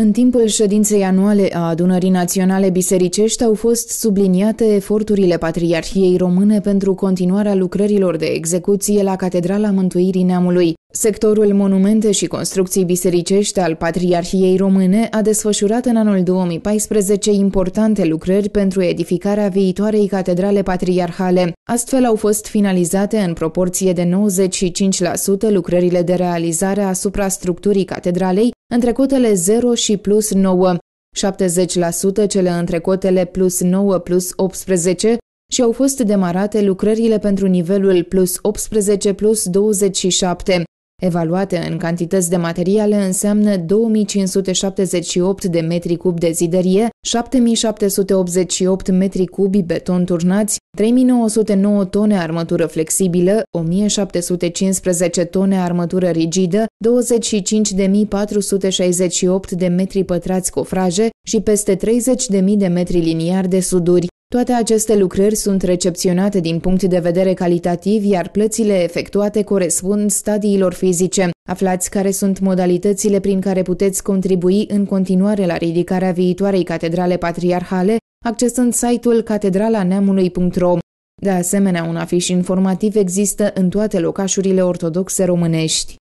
În timpul ședinței anuale a Adunării Naționale Bisericești au fost subliniate eforturile Patriarhiei Române pentru continuarea lucrărilor de execuție la Catedrala Mântuirii Neamului. Sectorul Monumente și Construcții Bisericești al Patriarhiei Române a desfășurat în anul 2014 importante lucrări pentru edificarea viitoarei catedrale patriarhale. Astfel au fost finalizate în proporție de 95% lucrările de realizare asupra structurii catedralei, între cotele 0 și plus 9, 70% cele între cotele plus 9 plus 18 și au fost demarate lucrările pentru nivelul plus 18 plus 27. Evaluate în cantități de materiale înseamnă 2578 de metri cub de ziderie, 7788 metri cubi beton turnați, 3909 tone armătură flexibilă, 1715 tone armătură rigidă, 25.468 de metri pătrați cofraje și peste 30.000 de metri liniari de suduri. Toate aceste lucrări sunt recepționate din punct de vedere calitativ, iar plățile efectuate corespund stadiilor fizice. Aflați care sunt modalitățile prin care puteți contribui în continuare la ridicarea viitoarei catedrale patriarhale, accesând site-ul catedralaneamului.ro. De asemenea, un afiș informativ există în toate locașurile ortodoxe românești.